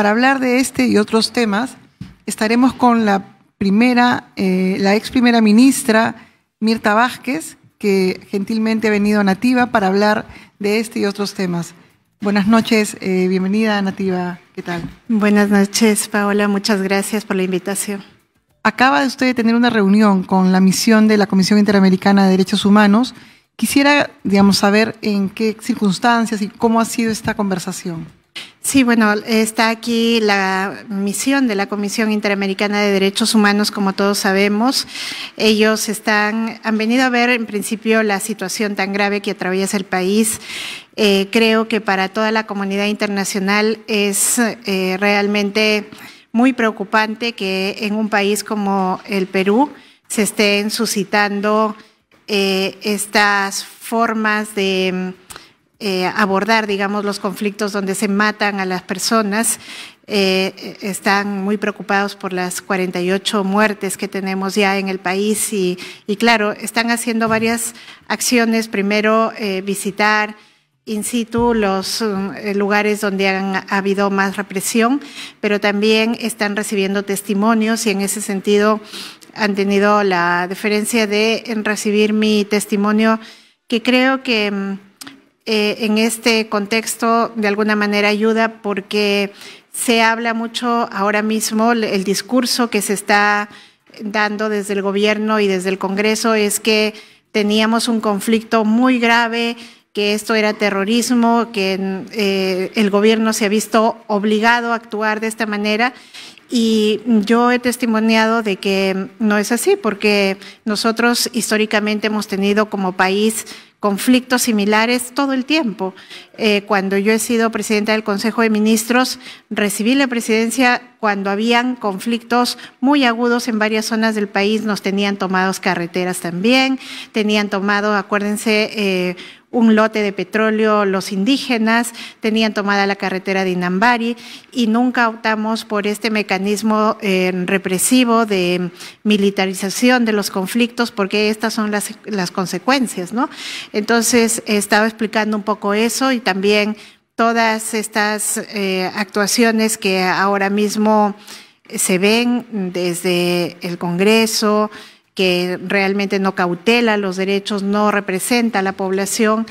Para hablar de este y otros temas, estaremos con la primera, eh, la ex primera ministra Mirta Vázquez, que gentilmente ha venido a Nativa para hablar de este y otros temas. Buenas noches, eh, bienvenida Nativa, ¿qué tal? Buenas noches, Paola, muchas gracias por la invitación. Acaba de usted de tener una reunión con la misión de la Comisión Interamericana de Derechos Humanos. Quisiera, digamos, saber en qué circunstancias y cómo ha sido esta conversación. Sí, bueno, está aquí la misión de la Comisión Interamericana de Derechos Humanos, como todos sabemos. Ellos están, han venido a ver en principio la situación tan grave que atraviesa el país. Eh, creo que para toda la comunidad internacional es eh, realmente muy preocupante que en un país como el Perú se estén suscitando eh, estas formas de eh, abordar, digamos, los conflictos donde se matan a las personas. Eh, están muy preocupados por las 48 muertes que tenemos ya en el país y, claro, están haciendo varias acciones. Primero, eh, visitar in situ los lugares donde han habido más represión, pero también están recibiendo testimonios y en ese sentido han tenido la diferencia de recibir mi testimonio que creo que mm, eh, en este contexto de alguna manera ayuda porque se habla mucho ahora mismo, el discurso que se está dando desde el gobierno y desde el Congreso es que teníamos un conflicto muy grave, que esto era terrorismo, que eh, el gobierno se ha visto obligado a actuar de esta manera. Y yo he testimoniado de que no es así, porque nosotros históricamente hemos tenido como país conflictos similares todo el tiempo. Eh, cuando yo he sido presidenta del Consejo de Ministros, recibí la presidencia cuando habían conflictos muy agudos en varias zonas del país, nos tenían tomados carreteras también, tenían tomado, acuérdense, eh, un lote de petróleo los indígenas, tenían tomada la carretera de Inambari y nunca optamos por este mecanismo eh, represivo de militarización de los conflictos porque estas son las, consecuencias, ¿no? Entonces, estaba explicando un poco eso y también todas estas eh, actuaciones que ahora mismo se ven desde el Congreso, que realmente no cautela los derechos, no representa a la población.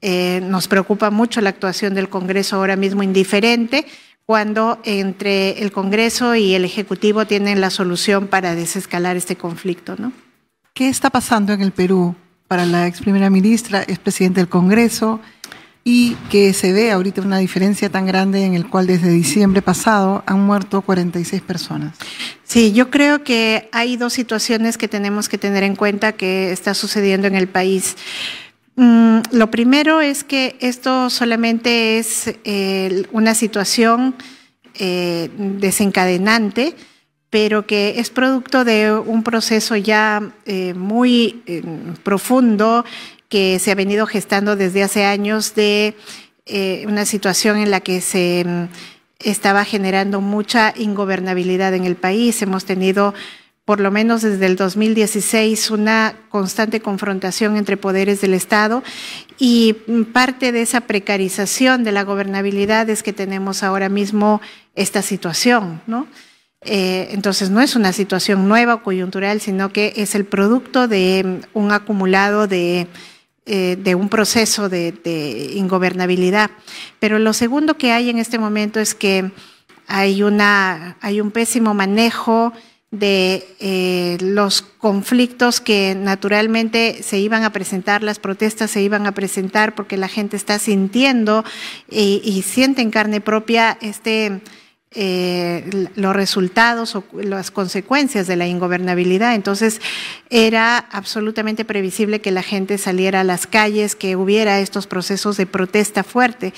Eh, nos preocupa mucho la actuación del Congreso ahora mismo indiferente, cuando entre el Congreso y el Ejecutivo tienen la solución para desescalar este conflicto. ¿no? ¿Qué está pasando en el Perú para la ex primera ministra, expresidente del Congreso? y que se ve ahorita una diferencia tan grande en el cual desde diciembre pasado han muerto 46 personas. Sí, yo creo que hay dos situaciones que tenemos que tener en cuenta que está sucediendo en el país. Mm, lo primero es que esto solamente es eh, una situación eh, desencadenante, pero que es producto de un proceso ya eh, muy profundo que se ha venido gestando desde hace años de una situación en la que se mm, estaba generando mucha ingobernabilidad en el país. Hemos tenido, por lo menos desde el 2016, una constante confrontación entre poderes del Estado y parte de esa precarización de la gobernabilidad es que tenemos ahora mismo esta situación, ¿no? Eh, entonces no es una situación nueva o coyuntural, sino que es el producto de un acumulado de eh, de un proceso de, ingobernabilidad. Pero lo segundo que hay en este momento es que hay, una, hay un pésimo manejo de eh, los conflictos que naturalmente se iban a presentar, las protestas se iban a presentar porque la gente está sintiendo y, y siente en carne propia este eh, los resultados o las consecuencias de la ingobernabilidad. Entonces era absolutamente previsible que la gente saliera a las calles, que hubiera estos procesos de protesta fuerte.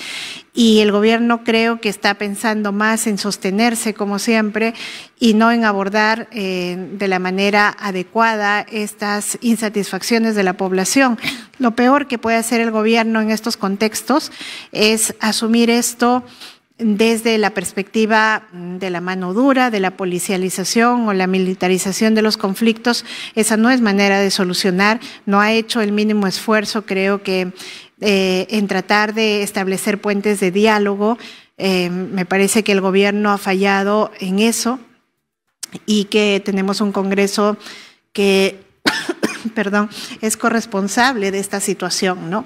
Y el gobierno creo que está pensando más en sostenerse, como siempre, y no en abordar eh, de la manera adecuada estas insatisfacciones de la población. Lo peor que puede hacer el gobierno en estos contextos es asumir esto desde la perspectiva de la mano dura, de la policialización o la militarización de los conflictos, esa no es manera de solucionar, no ha hecho el mínimo esfuerzo, creo que, eh, en tratar de establecer puentes de diálogo. Eh, me parece que el gobierno ha fallado en eso y que tenemos un Congreso que, perdón, es corresponsable de esta situación, ¿no?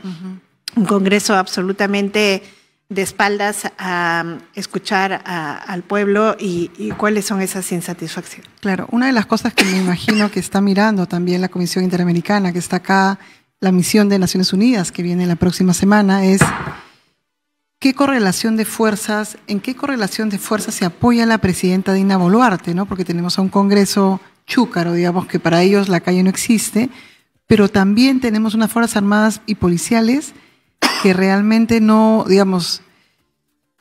Un Congreso absolutamente de espaldas a escuchar al pueblo y, cuáles son esas insatisfacciones. Claro, una de las cosas que me imagino que está mirando también la Comisión Interamericana, que está acá, la misión de Naciones Unidas que viene la próxima semana, es qué correlación de fuerzas, en qué correlación de fuerzas se apoya la presidenta Dina Boluarte, ¿no? porque tenemos a un Congreso chúcaro, digamos que para ellos la calle no existe, pero también tenemos unas Fuerzas Armadas y policiales que realmente no, digamos,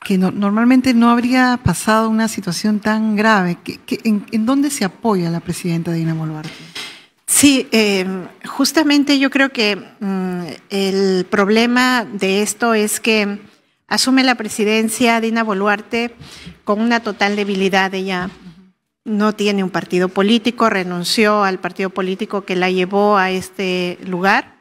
que normalmente no habría pasado una situación tan grave. en, dónde se apoya la presidenta Dina Boluarte? Sí, eh, justamente yo creo que mm, el problema de esto es que asume la presidencia Dina Boluarte con una total debilidad. Ella no tiene un partido político, renunció al partido político que la llevó a este lugar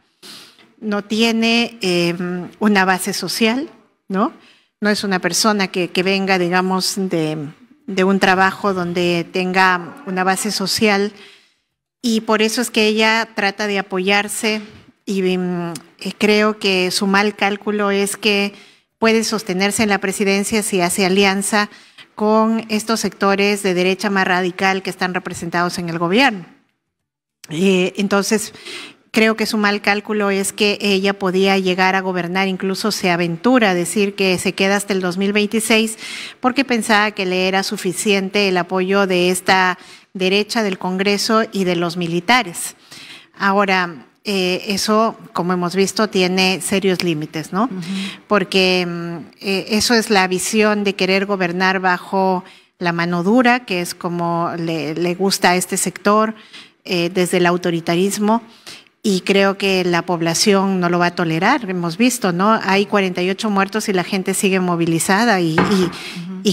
no tiene em, una base social, ¿no? No es una persona que, venga, digamos, de, un trabajo donde tenga una base social y por eso es que ella trata de apoyarse y em, eh, creo que su mal cálculo es que puede sostenerse en la presidencia si hace alianza con estos sectores de derecha más radical que están representados en el gobierno. Eh, entonces, creo que su mal cálculo es que ella podía llegar a gobernar, incluso se aventura a decir que se queda hasta el 2026 porque pensaba que le era suficiente el apoyo de esta derecha del Congreso y de los militares. Ahora, eh, eso, como hemos visto, tiene serios límites, ¿no? Porque mm, eh, eso es la visión de querer gobernar bajo la mano dura, que es como le, gusta a este sector, eh, desde el autoritarismo y creo que la población no lo va a tolerar. Hemos visto, ¿no? Hay 48 muertos y la gente sigue movilizada y,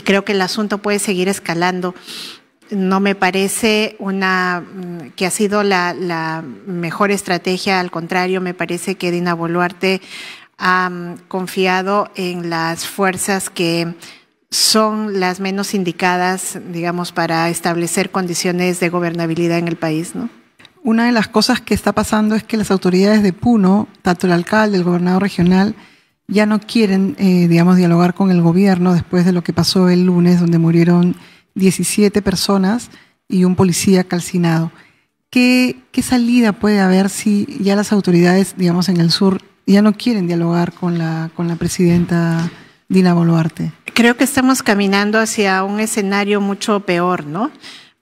creo que el asunto puede seguir escalando. No me parece una mm, que ha sido la, mejor estrategia, al contrario, me parece que Dina Boluarte ha mm, confiado en las fuerzas que son las menos indicadas, digamos, para establecer condiciones de gobernabilidad en el país, ¿no? una de las cosas que está pasando es que las autoridades de Puno, tanto el alcalde, el gobernador regional, ya no quieren, eh, digamos, dialogar con el gobierno después de lo que pasó el lunes, donde murieron 17 personas y un policía calcinado. ¿Qué, salida puede haber si ya las autoridades, digamos, en el sur ya no quieren dialogar con la, con la presidenta Dina Boluarte? Creo que estamos caminando hacia un escenario mucho peor, ¿no?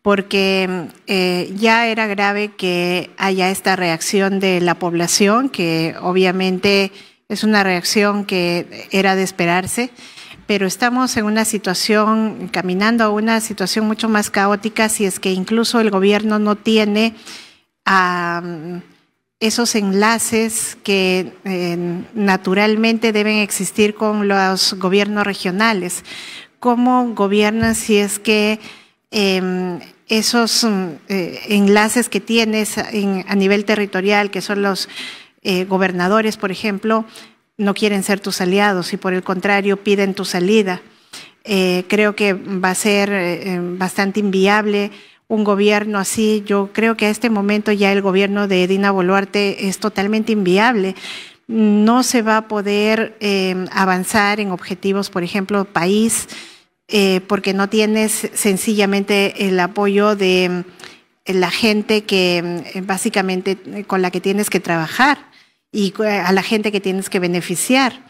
porque eh, ya era grave que haya esta reacción de la población, que obviamente es una reacción que era de esperarse, pero estamos en una situación, caminando a una situación mucho más caótica si es que incluso el gobierno no tiene esos enlaces que eh, naturalmente deben existir con los gobiernos regionales. ¿Cómo gobiernan si es que... Em, esos mm, eh, enlaces que tienes a nivel territorial, que son los eh, gobernadores, por ejemplo, no quieren ser tus aliados y por el contrario piden tu salida. Eh, creo que va a ser em, bastante inviable un gobierno así. Yo creo que a este momento ya el gobierno de Dina Boluarte es totalmente inviable. No se va a poder em, avanzar en objetivos, por ejemplo, país eh, porque no tienes sencillamente el apoyo de mm, la gente que mm, básicamente eh, con la que tienes que trabajar y eh, a la gente que tienes que beneficiar.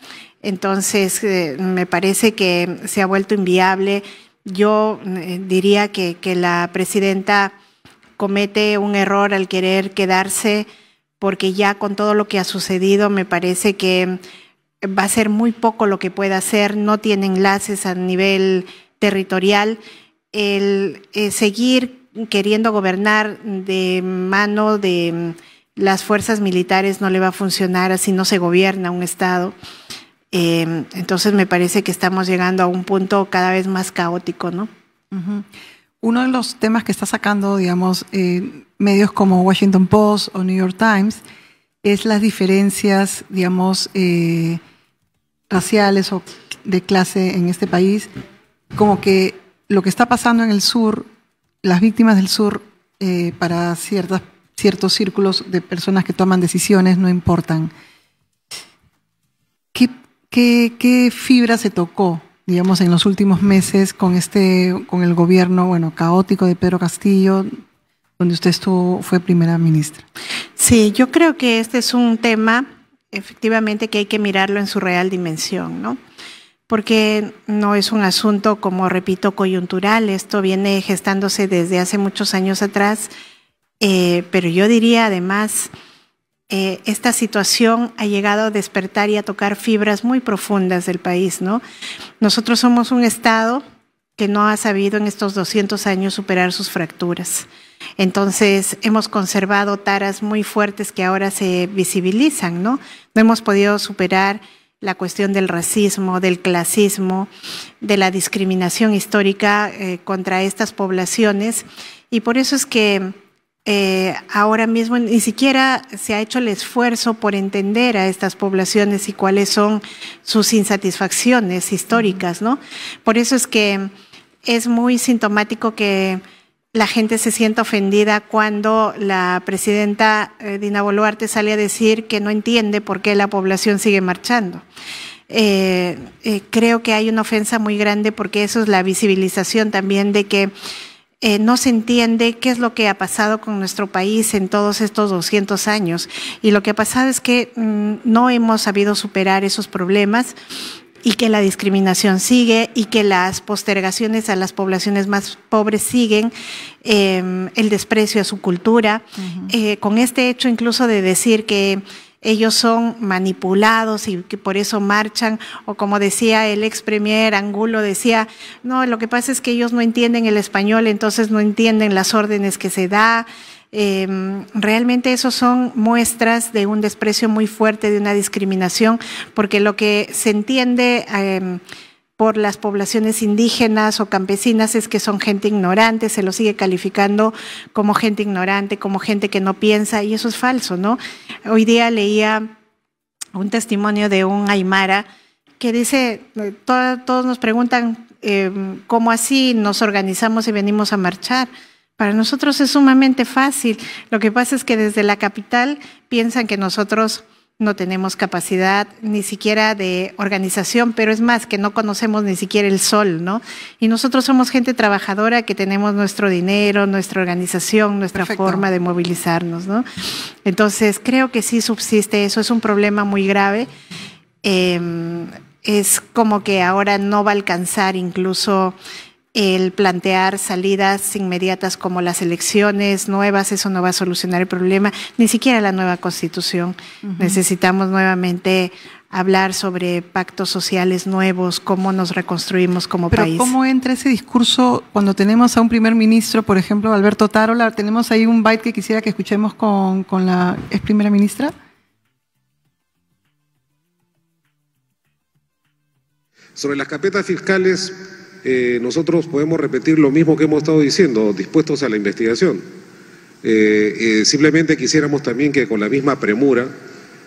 Entonces, me parece que se ha vuelto inviable. Yo mm, diría que la presidenta comete un error al querer quedarse porque ya con todo lo que ha sucedido me parece que va a ser muy poco lo que pueda hacer, no tiene enlaces a nivel territorial. El eh, seguir queriendo gobernar de mano de mm, las fuerzas militares no le va a funcionar, así no se gobierna un Estado. Em, entonces me parece que estamos llegando a un punto cada vez más caótico, ¿no? Uno de los temas que está sacando, digamos, eh, medios como Washington Post o New York Times es las diferencias, digamos, eh, raciales o de clase en este país, como que lo que está pasando en el sur, las víctimas del sur, eh, para ciertas, ciertos círculos de personas que toman decisiones, no importan. ¿Qué, fibra se tocó, digamos, en los últimos meses con, este, con el gobierno bueno, caótico de Pedro Castillo, donde usted estuvo, fue primera ministra? Sí, yo creo que este es un tema efectivamente que hay que mirarlo en su real dimensión, ¿no? Porque no es un asunto, como repito, coyuntural, esto viene gestándose desde hace muchos años atrás, eh, pero yo diría además, eh, esta situación ha llegado a despertar y a tocar fibras muy profundas del país, ¿no? Nosotros somos un Estado que no ha sabido en estos 200 años superar sus fracturas. Entonces hemos conservado taras muy fuertes que ahora se visibilizan, ¿no? No hemos podido superar la cuestión del racismo, del clasismo, de la discriminación histórica eh, contra estas poblaciones. Y por eso es que eh, ahora mismo ni siquiera se ha hecho el esfuerzo por entender a estas poblaciones y cuáles son sus insatisfacciones históricas, ¿no? Por eso es que es muy sintomático que la gente se sienta ofendida cuando la presidenta eh, Dina Boluarte sale a decir que no entiende por qué la población sigue marchando. Eh, eh, creo que hay una ofensa muy grande porque eso es la visibilización también de que no se entiende qué es lo que ha pasado con nuestro país en todos estos 200 años. Y lo que ha pasado es que mm, no hemos sabido superar esos problemas y que la discriminación sigue y que las postergaciones a las poblaciones más pobres siguen, em, el desprecio a su cultura, eh, con este hecho incluso de decir que ellos son manipulados y que por eso marchan, o como decía el ex premier Angulo, decía, no, lo que pasa es que ellos no entienden el español, entonces no entienden las órdenes que se da, Em, realmente eso son muestras de un desprecio muy fuerte, de una discriminación, porque lo que se entiende... Em, por las poblaciones indígenas o campesinas es que son gente ignorante, se lo sigue calificando como gente ignorante, como gente que no piensa, y eso es falso, ¿no? Hoy día leía un testimonio de un Aymara que dice, eh, todos nos preguntan em, cómo así nos organizamos y venimos a marchar. Para nosotros es sumamente fácil. Lo que pasa es que desde la capital piensan que nosotros no tenemos capacidad ni siquiera de organización, pero es más que no conocemos ni siquiera el sol, ¿no? Y nosotros somos gente trabajadora que tenemos nuestro dinero, nuestra organización, nuestra forma de movilizarnos, ¿no? Entonces, creo que sí subsiste eso, es un problema muy grave. Em, es como que ahora no va a alcanzar incluso el plantear salidas inmediatas como las elecciones nuevas, eso no va a solucionar el problema, ni siquiera la nueva constitución. Necesitamos nuevamente hablar sobre pactos sociales nuevos, cómo nos reconstruimos como Pero país. ¿Cómo entra ese discurso cuando tenemos a un primer ministro, por ejemplo, Alberto Tarola? Tenemos ahí un byte que quisiera que escuchemos con, con la ex primera ministra. Sobre las carpetas fiscales eh, nosotros podemos repetir lo mismo que hemos estado diciendo, dispuestos a la investigación. Eh, eh, simplemente quisiéramos también que con la misma premura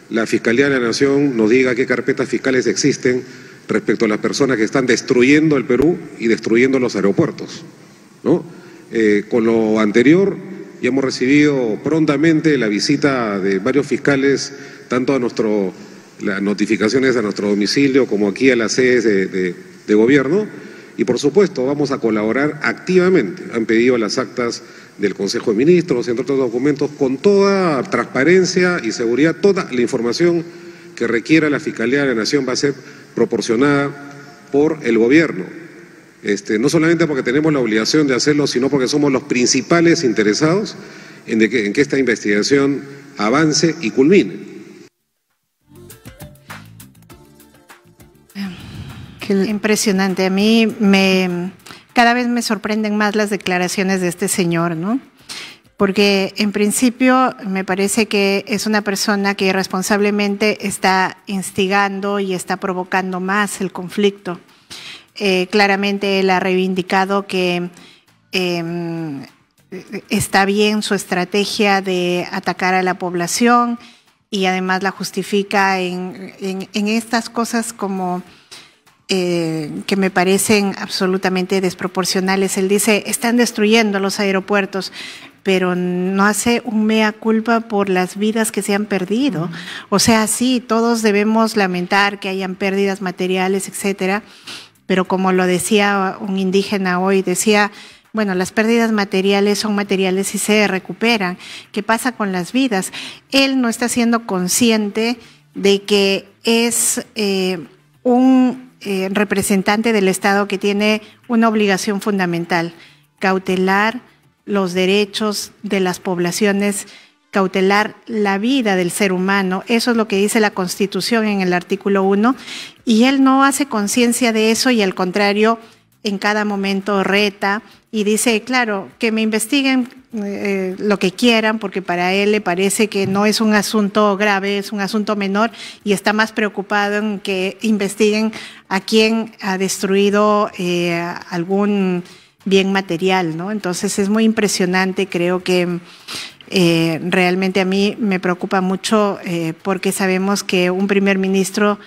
la Fiscalía de la Nación nos diga qué carpetas fiscales existen respecto a las personas que están destruyendo el Perú y destruyendo los aeropuertos. con lo anterior, ya hemos recibido prontamente la visita de varios fiscales, tanto a nuestro, las notificaciones a nuestro domicilio como aquí a las sedes de gobierno y por supuesto, vamos a colaborar activamente. Han pedido las actas del Consejo de Ministros, entre otros documentos, con toda transparencia y seguridad. Toda la información que requiera la Fiscalía de la Nación va a ser proporcionada por el Gobierno. Este, no solamente porque tenemos la obligación de hacerlo, sino porque somos los principales interesados en que esta investigación avance y culmine. impresionante. A mí me cada vez me sorprenden más las declaraciones de este señor, ¿no? Porque en principio me parece que es una persona que irresponsablemente está instigando y está provocando más el conflicto. Eh, claramente él ha reivindicado que em, está bien su estrategia de atacar a la población y además la justifica en estas cosas como eh, que me parecen absolutamente desproporcionales. Él dice, están destruyendo los aeropuertos, pero no hace un mea culpa por las vidas que se han perdido. O sea, sí, todos debemos lamentar que hayan pérdidas materiales, etcétera, pero como lo decía un indígena hoy, decía, bueno, las pérdidas materiales son materiales y se recuperan. ¿Qué pasa con las vidas? Él no está siendo consciente de que es eh, un eh, representante del Estado que tiene una obligación fundamental, cautelar los derechos de las poblaciones, cautelar la vida del ser humano. Eso es lo que dice la Constitución en el artículo 1. Y él no hace conciencia de eso y al contrario en cada momento reta y dice, claro, que me investiguen eh, eh, lo que quieran, porque para él le parece que no es un asunto grave, es un asunto menor y está más preocupado en que investiguen a quien ha destruido eh, algún bien material, ¿no? Entonces es muy impresionante, creo que realmente a mí me preocupa mucho porque sabemos que un primer ministro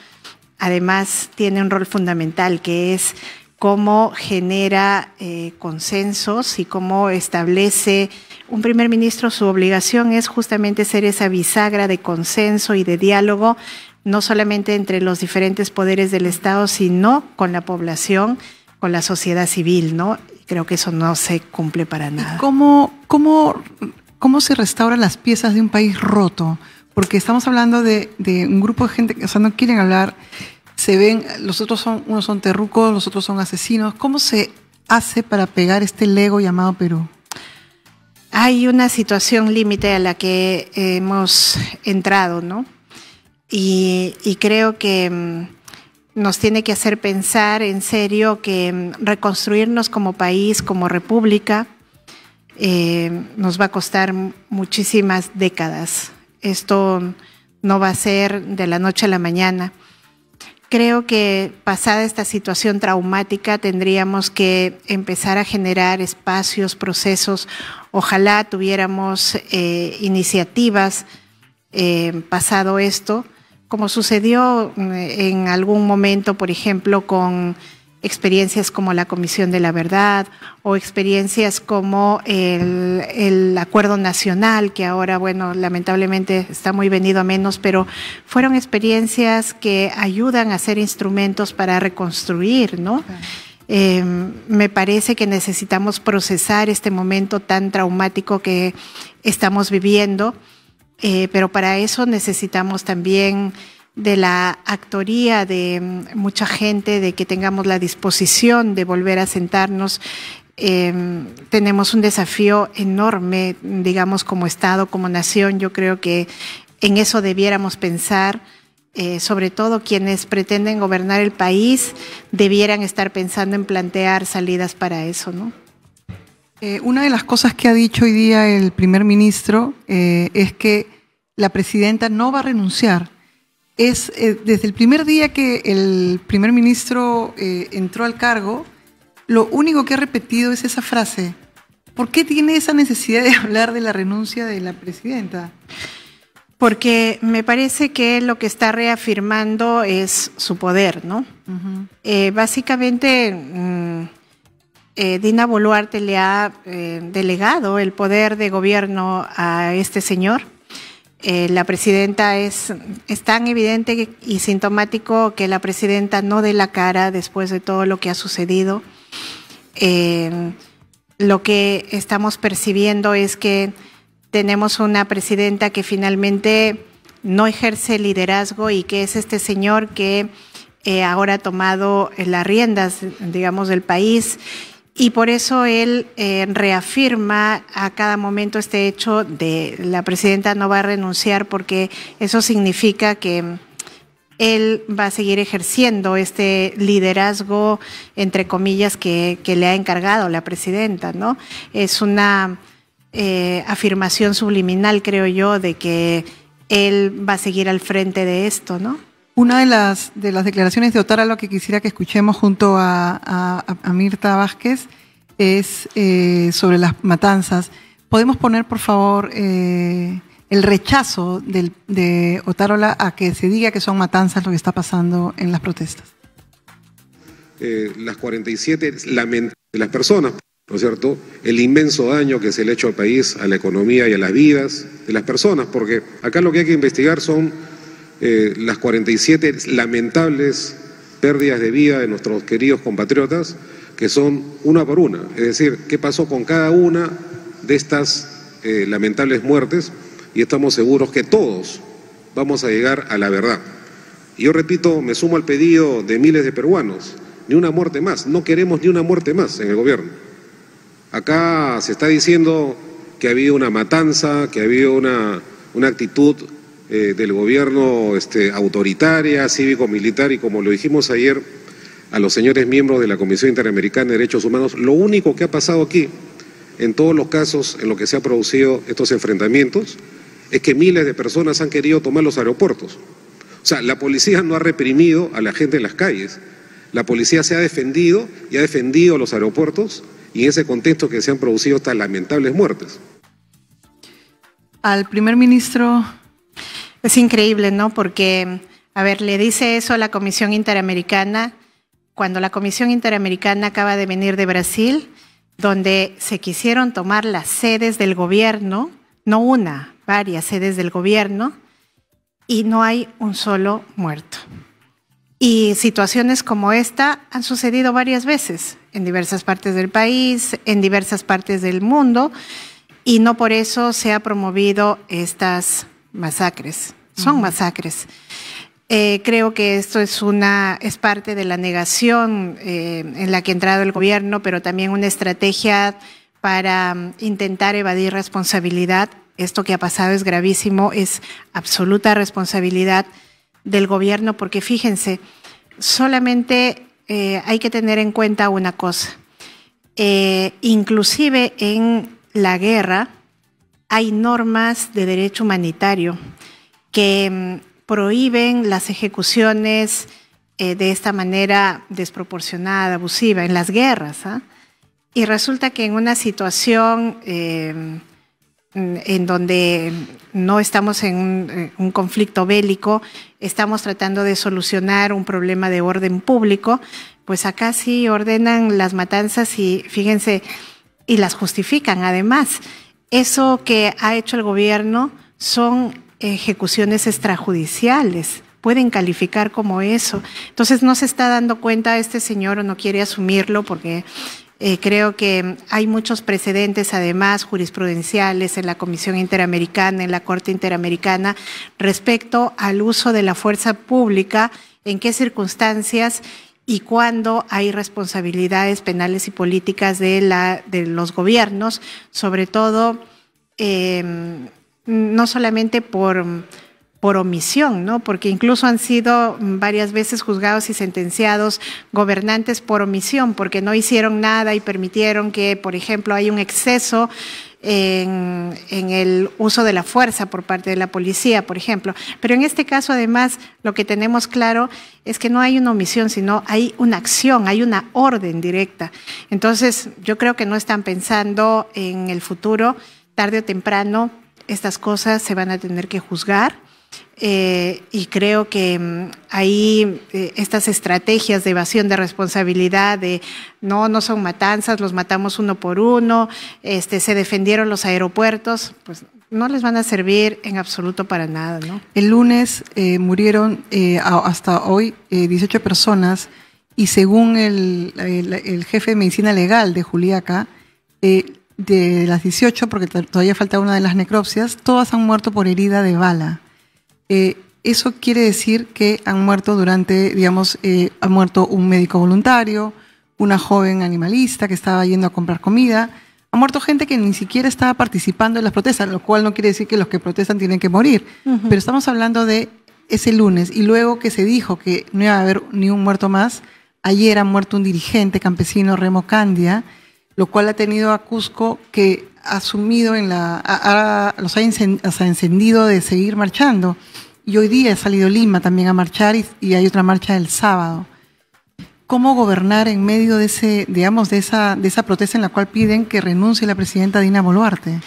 además tiene un rol fundamental que es cómo genera eh, consensos y cómo establece un primer ministro. Su obligación es justamente ser esa bisagra de consenso y de diálogo, no solamente entre los diferentes poderes del Estado, sino con la población, con la sociedad civil, ¿no? Creo que eso no se cumple para nada. ¿Cómo, cómo, se restauran las piezas de un país roto? Porque estamos hablando de, de un grupo de gente que o sea, no quieren hablar se ven, los otros son, unos son terrucos, los otros son asesinos. ¿Cómo se hace para pegar este Lego llamado Perú? Hay una situación límite a la que hemos entrado, ¿no? Y, creo que mm, nos tiene que hacer pensar en serio que mm, reconstruirnos como país, como república, eh, nos va a costar muchísimas décadas. Esto no va a ser de la noche a la mañana. Creo que pasada esta situación traumática tendríamos que empezar a generar espacios, procesos. Ojalá tuviéramos eh, iniciativas eh, pasado esto, como sucedió mm, en algún momento, por ejemplo, con experiencias como la Comisión de la Verdad o experiencias como el, Acuerdo Nacional, que ahora, bueno, lamentablemente está muy venido a menos, pero fueron experiencias que ayudan a ser instrumentos para reconstruir, ¿no? Eh, me parece que necesitamos procesar este momento tan traumático que estamos viviendo, eh, pero para eso necesitamos también de la actoría de mm, mucha gente, de que tengamos la disposición de volver a sentarnos. Em, tenemos un desafío enorme, digamos, como Estado, como nación. Yo creo que en eso debiéramos pensar. Eh, sobre todo quienes pretenden gobernar el país, debieran estar pensando en plantear salidas para eso, ¿no? Eh, una de las cosas que ha dicho hoy día el primer ministro eh, es que la presidenta no va a renunciar es eh, desde el primer día que el primer ministro eh, entró al cargo, lo único que ha repetido es esa frase. ¿Por qué tiene esa necesidad de hablar de la renuncia de la presidenta? Porque me parece que lo que está reafirmando es su poder, ¿no? Eh, básicamente, mm, Dina Boluarte le ha delegado el poder de gobierno a este señor eh, la presidenta es, tan evidente y sintomático que la presidenta no dé la cara después de todo lo que ha sucedido. Eh, lo que estamos percibiendo es que tenemos una presidenta que finalmente no ejerce liderazgo y que es este señor que eh, ahora ha tomado las riendas, digamos, del país y por eso él eh, reafirma a cada momento este hecho de la presidenta no va a renunciar porque eso significa que él va a seguir ejerciendo este liderazgo, entre comillas, que, le ha encargado la presidenta, ¿no? Es una eh, afirmación subliminal, creo yo, de que él va a seguir al frente de esto, ¿no? Una de las, de las declaraciones de otárola que quisiera que escuchemos junto a, Mirta Vázquez, es eh, sobre las matanzas. ¿Podemos poner, por favor, eh, el rechazo de Otárola a que se diga que son matanzas lo que está pasando en las protestas? Eh, las 47 lamentan de las personas, ¿no es cierto? El inmenso daño que se le ha hecho al país, a la economía y a las vidas de las personas, porque acá lo que hay que investigar son eh, las 47 lamentables pérdidas de vida de nuestros queridos compatriotas, que son una por una. Es decir, qué pasó con cada una de estas eh, lamentables muertes y estamos seguros que todos vamos a llegar a la verdad. Y yo repito, me sumo al pedido de miles de peruanos, ni una muerte más, no queremos ni una muerte más en el gobierno. Acá se está diciendo que ha habido una matanza, que ha habido una, una actitud eh, del gobierno este, autoritaria, cívico-militar y como lo dijimos ayer a los señores miembros de la Comisión Interamericana de Derechos Humanos, lo único que ha pasado aquí, en todos los casos en los que se han producido estos enfrentamientos, es que miles de personas han querido tomar los aeropuertos. O sea, la policía no ha reprimido a la gente en las calles, la policía se ha defendido y ha defendido los aeropuertos y en ese contexto que se han producido estas lamentables muertes. Al primer ministro es increíble, ¿no? Porque, a ver, le dice eso a la Comisión Interamericana cuando la Comisión Interamericana acaba de venir de Brasil, donde se quisieron tomar las sedes del gobierno, no una, varias sedes del gobierno, y no hay un solo muerto. Y situaciones como esta han sucedido varias veces en diversas partes del país, en diversas partes del mundo, y no por eso se ha promovido estas masacres, son masacres. Eh, creo que esto es, una, es parte de la negación eh, en la que ha entrado el gobierno, pero también una estrategia para mm, intentar evadir responsabilidad. Esto que ha pasado es gravísimo, es absoluta responsabilidad del gobierno, porque fíjense, solamente eh, hay que tener en cuenta una cosa. inclusive en la guerra, hay normas de derecho humanitario que mm, prohíben las ejecuciones eh, de esta manera desproporcionada, abusiva, en las guerras. ¿ah? Y resulta que en una situación em, mm, en donde no estamos en eh, un, conflicto bélico, estamos tratando de solucionar un problema de orden público, pues acá sí ordenan las matanzas y fíjense, y las justifican además. Eso que ha hecho el gobierno son ejecuciones extrajudiciales pueden calificar como eso. Entonces no se está dando cuenta este señor o no quiere asumirlo porque eh, creo que hay muchos precedentes, además, jurisprudenciales en la Comisión Interamericana, en la Corte Interamericana, respecto al uso de la fuerza pública, en qué circunstancias y cuando hay responsabilidades penales y políticas de, los gobiernos, sobre todo em, no solamente por, por omisión, ¿no? porque incluso han sido varias veces juzgados y sentenciados gobernantes por omisión, porque no hicieron nada y permitieron que, por ejemplo, hay un exceso en, el uso de la fuerza por parte de la policía, por ejemplo. Pero en este caso, además, lo que tenemos claro es que no hay una omisión, sino hay una acción, hay una orden directa. Entonces, yo creo que no están pensando en el futuro, tarde o temprano, estas cosas se van a tener que juzgar eh, y creo que mm, ahí eh, estas estrategias de evasión de responsabilidad, de no, no son matanzas, los matamos uno por uno, este, se defendieron los aeropuertos, pues no les van a servir en absoluto para nada. El lunes eh, murieron hasta hoy 18 personas y según el, el, jefe de medicina legal de Juliaca, de las 18, porque todavía falta una de las necropsias, todas han muerto por herida de bala. Eh, eso quiere decir que han muerto durante, digamos, eh, ha muerto un médico voluntario, una joven animalista que estaba yendo a comprar comida, ha muerto gente que ni siquiera estaba participando en las protestas, lo cual no quiere decir que los que protestan tienen que morir, pero estamos hablando de ese lunes y luego que se dijo que no iba a haber ni un muerto más, ayer ha muerto un dirigente campesino, Remo Candia, lo cual ha tenido a Cusco que asumido en la, los ha, encendido de seguir marchando. Y hoy día ha salido Lima también a marchar y, hay otra marcha el sábado. ¿Cómo gobernar en medio de ese, digamos, de esa, de esa protesta en la cual piden que renuncie la presidenta Dina Boluarte?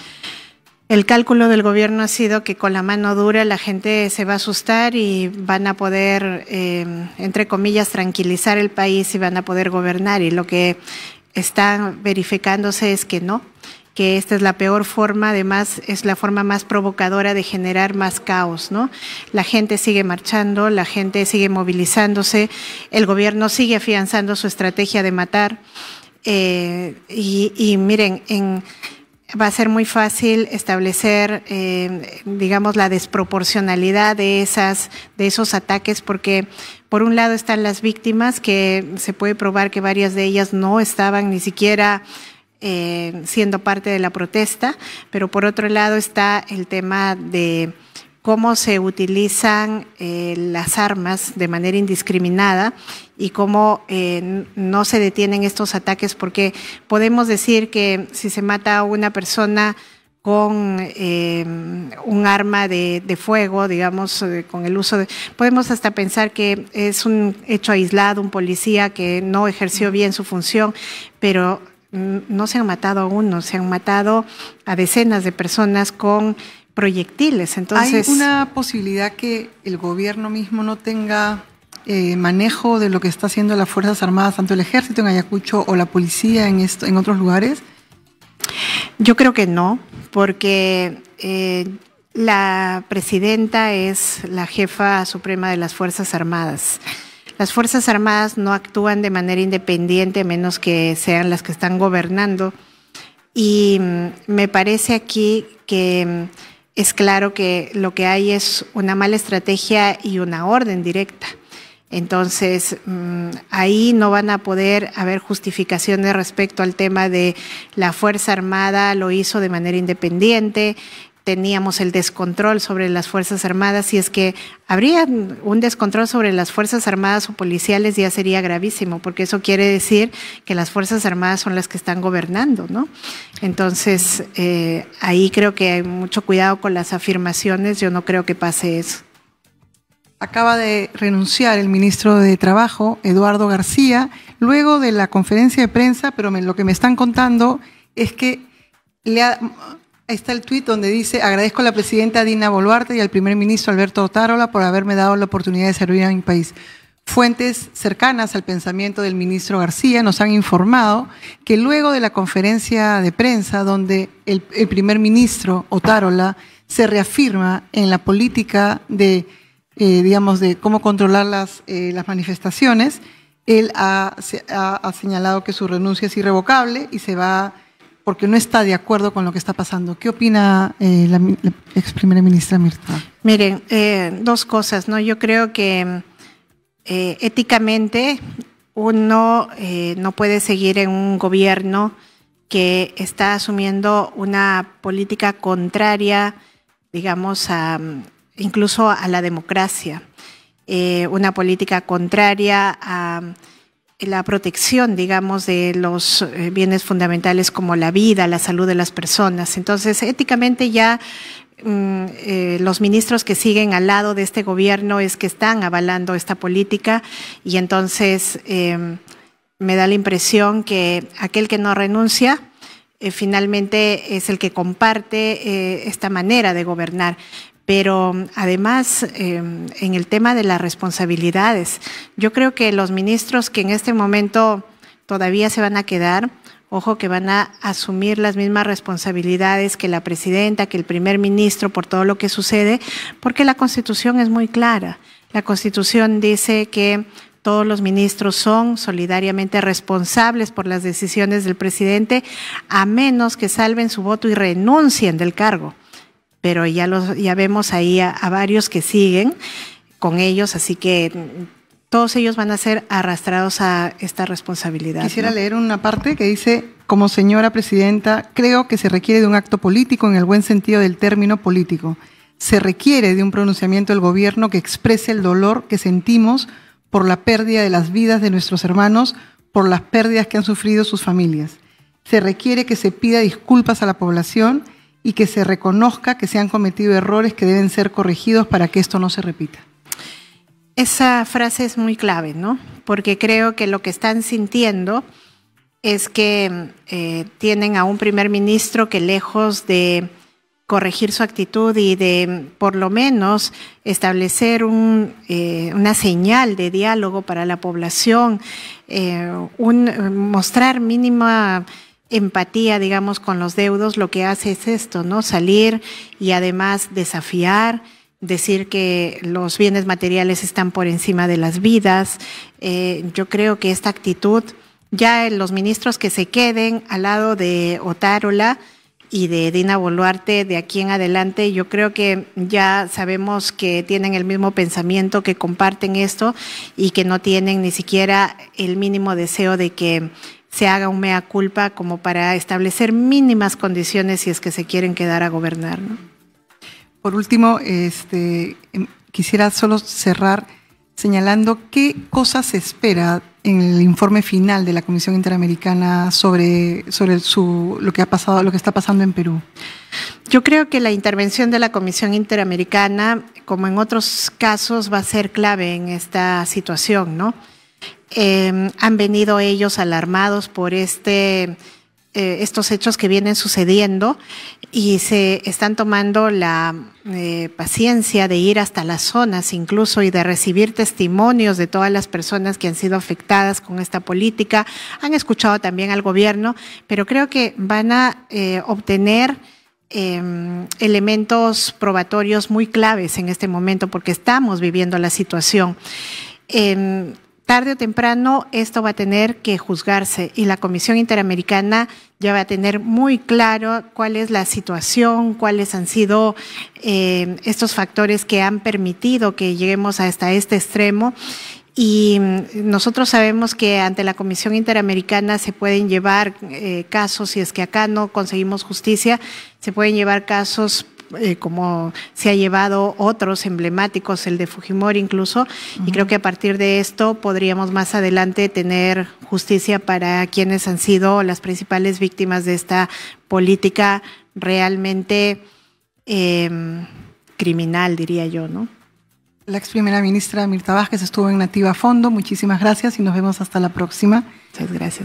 El cálculo del gobierno ha sido que con la mano dura la gente se va a asustar y van a poder, eh, entre comillas, tranquilizar el país y van a poder gobernar. Y lo que está verificándose es que no, que esta es la peor forma, además es la forma más provocadora de generar más caos, ¿no? La gente sigue marchando, la gente sigue movilizándose, el gobierno sigue afianzando su estrategia de matar. Eh, y, miren, en, va a ser muy fácil establecer, eh, digamos, la desproporcionalidad de, esas, de esos ataques, porque por un lado están las víctimas, que se puede probar que varias de ellas no estaban ni siquiera eh, siendo parte de la protesta, pero por otro lado está el tema de cómo se utilizan eh, las armas de manera indiscriminada y cómo eh, no se detienen estos ataques, porque podemos decir que si se mata a una persona con un arma de, de, fuego, digamos, con el uso de... Podemos hasta pensar que es un hecho aislado, un policía que no ejerció bien su función, pero Mm, no se han matado a uno, se han matado a decenas de personas con proyectiles. Entonces, ¿Hay una posibilidad que el gobierno mismo no tenga eh, manejo de lo que está haciendo las Fuerzas Armadas, tanto el ejército en Ayacucho o la policía en, en otros lugares? Yo creo que no, porque eh, la presidenta es la jefa suprema de las Fuerzas Armadas. Las Fuerzas Armadas no actúan de manera independiente, menos que sean las que están gobernando. Y mm, me parece aquí que mm, es claro que lo que hay es una mala estrategia y una orden directa. Entonces, mm, ahí no van a poder haber justificaciones respecto al tema de la Fuerza Armada lo hizo de manera independiente, teníamos el descontrol sobre las Fuerzas Armadas, y es que habría un descontrol sobre las Fuerzas Armadas o policiales ya sería gravísimo, porque eso quiere decir que las Fuerzas Armadas son las que están gobernando, ¿no? Entonces, eh, ahí creo que hay mucho cuidado con las afirmaciones, yo no creo que pase eso. Acaba de renunciar el ministro de Trabajo, Eduardo García, luego de la conferencia de prensa, pero lo que me están contando es que le ha Ahí está el tuit donde dice, agradezco a la presidenta Dina Boluarte y al primer ministro Alberto Otárola por haberme dado la oportunidad de servir a mi país. Fuentes cercanas al pensamiento del ministro García nos han informado que luego de la conferencia de prensa donde el, primer ministro Otárola se reafirma en la política de, eh, digamos, de cómo controlar las, eh, las manifestaciones, él ha, ha señalado que su renuncia es irrevocable y se va a porque no está de acuerdo con lo que está pasando. ¿Qué opina eh, la, ex primera ministra Mirta? Miren, eh, dos cosas, ¿no? Yo creo que eh, éticamente uno no puede seguir en un gobierno que está asumiendo una política contraria, digamos, a, incluso a la democracia, una política contraria a la protección, digamos, de los eh, bienes fundamentales como la vida, la salud de las personas. Entonces, éticamente ya mm, eh, los ministros que siguen al lado de este gobierno es que están avalando esta política y entonces em, me da la impresión que aquel que no renuncia eh, finalmente es el que comparte esta manera de gobernar pero además em, en el tema de las responsabilidades, yo creo que los ministros que en este momento todavía se van a quedar, ojo que van a asumir las mismas responsabilidades que la presidenta, que el primer ministro por todo lo que sucede, porque la constitución es muy clara. La constitución dice que todos los ministros son solidariamente responsables por las decisiones del presidente, a menos que salven su voto y renuncien del cargo pero ya, los, ya vemos ahí a, varios que siguen con ellos, así que todos ellos van a ser arrastrados a esta responsabilidad. Quisiera leer una parte que dice, como señora presidenta, creo que se requiere de un acto político en el buen sentido del término político. Se requiere de un pronunciamiento del gobierno que exprese el dolor que sentimos por la pérdida de las vidas de nuestros hermanos, por las pérdidas que han sufrido sus familias. Se requiere que se pida disculpas a la población y que se reconozca que se han cometido errores que deben ser corregidos para que esto no se repita. Esa frase es muy clave, ¿no? Porque creo que lo que están sintiendo es que eh, tienen a un primer ministro que lejos de corregir su actitud y de por lo menos establecer eh, una señal de diálogo para la población, eh, un, mostrar mínima empatía, digamos, con los deudos, lo que hace es esto, ¿no? Salir y además desafiar, decir que los bienes materiales están por encima de las vidas. Eh, yo creo que esta actitud, ya los ministros que se queden al lado de Otárola y de Dina Boluarte de aquí en adelante, yo creo que ya sabemos que tienen el mismo pensamiento, que comparten esto y que no tienen ni siquiera el mínimo deseo de que se haga un mea culpa como para establecer mínimas condiciones si es que se quieren quedar a gobernar. Por último, este, em, quisiera solo cerrar señalando qué cosas se espera en el informe final de la Comisión Interamericana sobre, sobre su, lo, que ha pasado, lo que está pasando en Perú. Yo creo que la intervención de la Comisión Interamericana, como en otros casos, va a ser clave en esta situación, ¿no? Em, han venido ellos alarmados por este, eh, estos hechos que vienen sucediendo y se están tomando la eh, paciencia de ir hasta las zonas incluso y de recibir testimonios de todas las personas que han sido afectadas con esta política. Han escuchado también al gobierno, pero creo que van a eh, obtener em, elementos probatorios muy claves en este momento porque estamos viviendo la situación. Em, tarde o temprano esto va a tener que juzgarse y la Comisión Interamericana ya va a tener muy claro cuál es la situación, cuáles han sido eh, estos factores que han permitido que lleguemos hasta este extremo. Y mm, nosotros sabemos que ante la Comisión Interamericana se pueden llevar eh, casos, si es que acá no conseguimos justicia, se pueden llevar casos eh, como se ha llevado otros emblemáticos, el de Fujimori incluso, y creo que a partir de esto podríamos más adelante tener justicia para quienes han sido las principales víctimas de esta política realmente em, criminal, diría yo, ¿no? La ex primera ministra Mirta Vázquez estuvo en Nativa Fondo. Muchísimas gracias y nos vemos hasta la próxima. Muchas gracias.